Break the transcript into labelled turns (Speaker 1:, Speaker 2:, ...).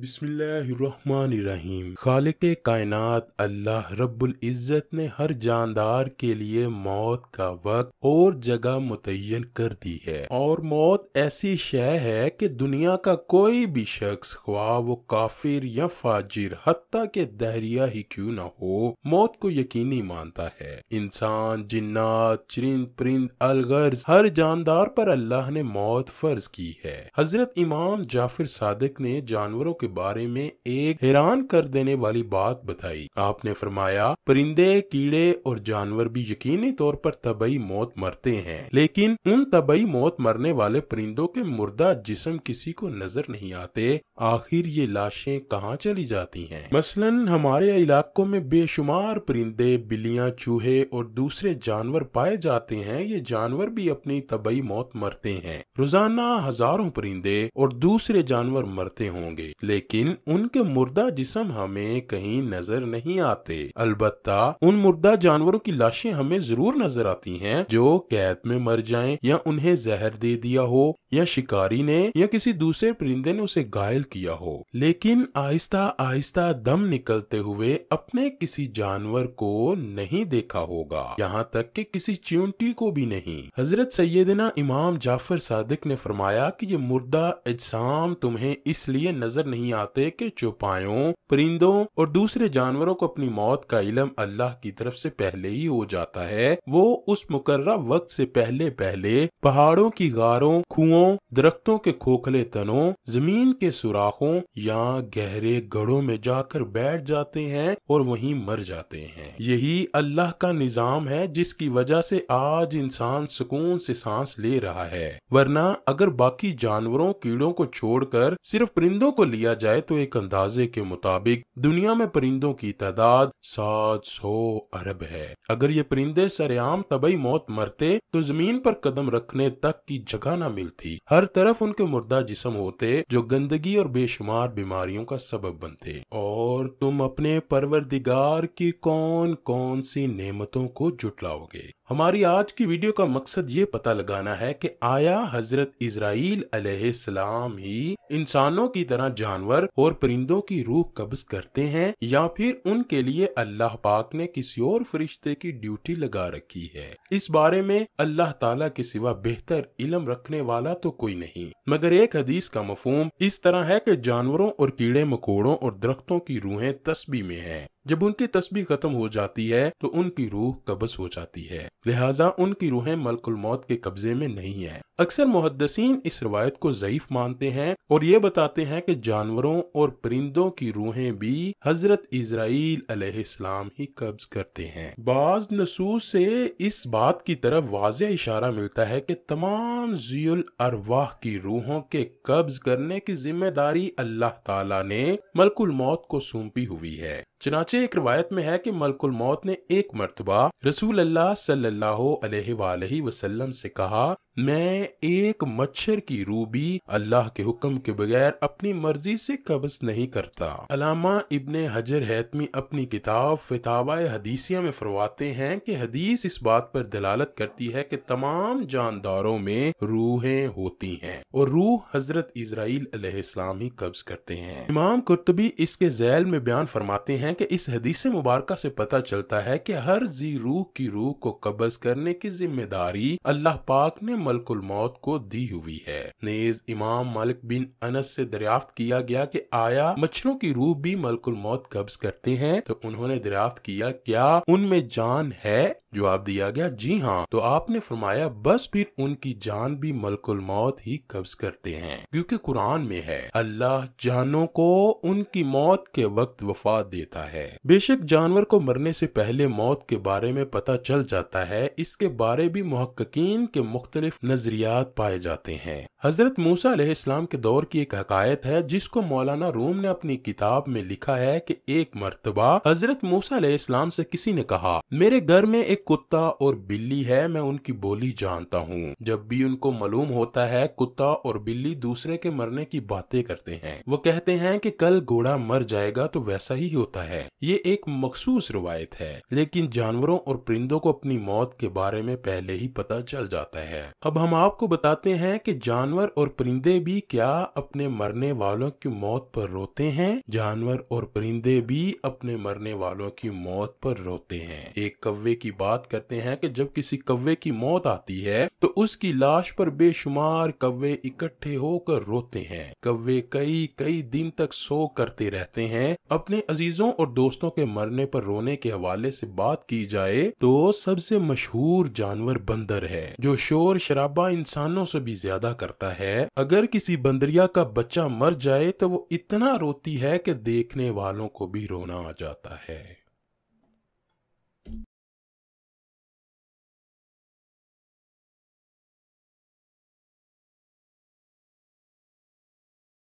Speaker 1: बिस्मिल्लाहिर्रहमानिर्रहीम खालिक कायनात अल्लाह रब्बुल इज़्ज़त ने हर जानदार के लिए मौत का वक्त और जगह मुतन कर दी है और मौत ऐसी शय है कि दुनिया का कोई भी शख्स ख्वा वो काफिर या फाजिर हती के दहरिया ही क्यों ना हो मौत को यकीनी मानता है इंसान जिन्नात चिरिंद परिंद अलगर्ज हर जानदार पर अल्लाह ने मौत फर्ज की है हजरत इमाम जाफिर सादिक ने जानवरों के बारे में एक हैरान कर देने वाली बात बताई आपने फरमाया परिंदे कीड़े और जानवर भी यकीनी तौर पर तबई मौत मरते हैं लेकिन उन तबई मौत मरने वाले परिंदों के मुर्दा जिसम किसी को नजर नहीं आते आखिर ये लाशें कहाँ चली जाती हैं मसलन हमारे इलाकों में बेशुमार परिंदे बिल्लियां चूहे और दूसरे जानवर पाए जाते हैं ये जानवर भी अपनी तबई मौत मरते हैं रोजाना हजारों परिंदे और दूसरे जानवर मरते होंगे लेकिन लेकिन उनके मुर्दा जिसम हमें कहीं नजर नहीं आते अलबत्ता उन मुर्दा जानवरों की लाशें हमें जरूर नजर आती हैं जो कैद में मर जाएं या उन्हें जहर दे दिया हो या शिकारी ने या किसी दूसरे परिंदे ने उसे घायल किया हो लेकिन आहिस्ता आहिस्ता दम निकलते हुए अपने किसी जानवर को नहीं देखा होगा यहाँ तक कि किसी चिंटी को भी नहीं हजरत सैदना इमाम जाफर सादिक ने फरमाया कि ये मुर्दा इज्साम तुम्हें इसलिए नजर नहीं नहीं आते कि चौपायों परिंदों और दूसरे जानवरों को अपनी मौत का इलम अल्लाह की तरफ से पहले ही हो जाता है वो उस मुकर्रा वक्त से पहले पहले पहाड़ों की गारों कुओं दरख्तों के खोखले तनों जमीन के सुराखों या गहरे गढ़ों में जाकर बैठ जाते हैं और वहीं मर जाते हैं यही अल्लाह का निजाम है जिसकी वजह से आज इंसान सुकून से सांस ले रहा है वरना अगर बाकी जानवरों कीड़ों को छोड़कर सिर्फ परिंदों को लिया किया जाए तो एक अंदाजे के मुताबिक दुनिया में परिंदों की तादाद 700 अरब है अगर ये परिंदे सरेआम तबई मौत मरते तो जमीन पर कदम रखने तक की जगह न मिलती हर तरफ उनके मुर्दा जिसम होते जो गंदगी और बेशुमार बीमारियों का सबब बनते और तुम अपने परवरदिगार की कौन कौन सी नेमतों को जुटलाओगे हमारी आज की वीडियो का मकसद ये पता लगाना है कि आया हजरत इसराइल अलैहिस्सलाम ही इंसानों की तरह जानवर और परिंदों की रूह कब्ज करते हैं या फिर उनके लिए अल्लाह पाक ने किसी और फरिश्ते की ड्यूटी लगा रखी है इस बारे में अल्लाह ताला के सिवा बेहतर इलम रखने वाला तो कोई नहीं मगर एक हदीस का मफहम इस तरह है की जानवरों और कीड़े मकोड़ों और दरख्तों की रूहें तस्बी में है जब उनकी तस्वीर खत्म हो जाती है तो उनकी रूह कब्ज हो जाती है लिहाजा उनकी रूहें मलकुल मौत के कब्जे में नहीं है अक्सर मुहदसिन इस रवायत को ज़यीफ मानते हैं और ये बताते हैं कि जानवरों और परिंदों की रूहें भी हजरत इसराइल अलैहिस्सलाम ही कब्ज करते हैं बाज नसूस से इस बात की तरफ वाज इशारा मिलता है कि तमाम जियल अरवाह की रूहों के कब्ज करने की जिम्मेदारी अल्लाह तला ने मलकुल मौत को सौंपी हुई है चनाचे एक रवायत में है कि मलकुल मौत ने एक मरतबा रसूल अल्लाह सल्लल्लाहु अलैहि वसल्लम से कहा मैं एक मच्छर की रूबी अल्लाह के हुक्म के बगैर अपनी मर्जी से कब्ज नहीं करता अलामा इब्ने हजर हैतमी अपनी किताब फिताबा हदीसिया में फरवाते हैं कि हदीस इस बात पर दलालत करती है कि तमाम जानदारों में रूहें होती हैं और रूह हजरत इसराइल अलैहिस्सलाम ही कब्ज करते हैं इमाम कुर्तबी इसके जैल में बयान फरमाते हैं कि इस हदीस मुबारक से पता चलता है कि हर जी रूह की रूह को कब्ज करने की जिम्मेदारी अल्लाह पाक ने मलकुल मौत को दी हुई है नेज इमाम मलिक बिन अनस से दरियाफ्त किया गया कि आया मच्छरों की रूह भी मलकुल मौत कब्ज करते हैं तो उन्होंने दरियाफ्त किया क्या उनमें जान है जवाब दिया गया जी हाँ तो आपने फरमाया बस फिर उनकी जान भी मलकुल मौत ही कब्ज करते हैं क्योंकि कुरान में है अल्लाह जानों को उनकी मौत के वक्त वफात देता है बेशक जानवर को मरने से पहले मौत के बारे में पता चल जाता है इसके बारे भी महक्कीन के मुख्तलिफ नजरियात पाए जाते हैं हजरत मूसा इस्लाम के दौर की एक हकायत है जिसको मौलाना रोम ने अपनी किताब में लिखा है की एक मरतबा हजरत मूसा इस्लाम से किसी ने कहा मेरे घर में एक एक कुत्ता और बिल्ली है मैं उनकी बोली जानता हूँ जब भी उनको मालूम होता है कुत्ता और बिल्ली दूसरे के मरने की बातें करते हैं वो कहते हैं कि कल घोड़ा मर जाएगा तो वैसा ही होता है ये एक मखसूस रिवायत है लेकिन जानवरों और परिंदों को अपनी मौत के बारे में पहले ही पता चल जाता है अब हम आपको बताते हैं कि जानवर और परिंदे भी क्या अपने मरने वालों की मौत पर रोते हैं जानवर और परिंदे भी अपने मरने वालों की मौत पर रोते हैं एक कव्वे की बात बात करते हैं कि जब किसी कव्वे की मौत आती है तो उसकी लाश पर बेशुमार कव्वे इकट्ठे होकर रोते हैं कव्वे कई कई दिन तक सो करते रहते हैं अपने अजीजों और दोस्तों के मरने पर रोने के हवाले से बात की जाए तो सबसे मशहूर जानवर बंदर है जो शोर शराबा इंसानों से भी ज्यादा करता है अगर किसी बंदरिया का बच्चा मर जाए तो वो इतना रोती है कि देखने वालों को भी रोना आ जाता है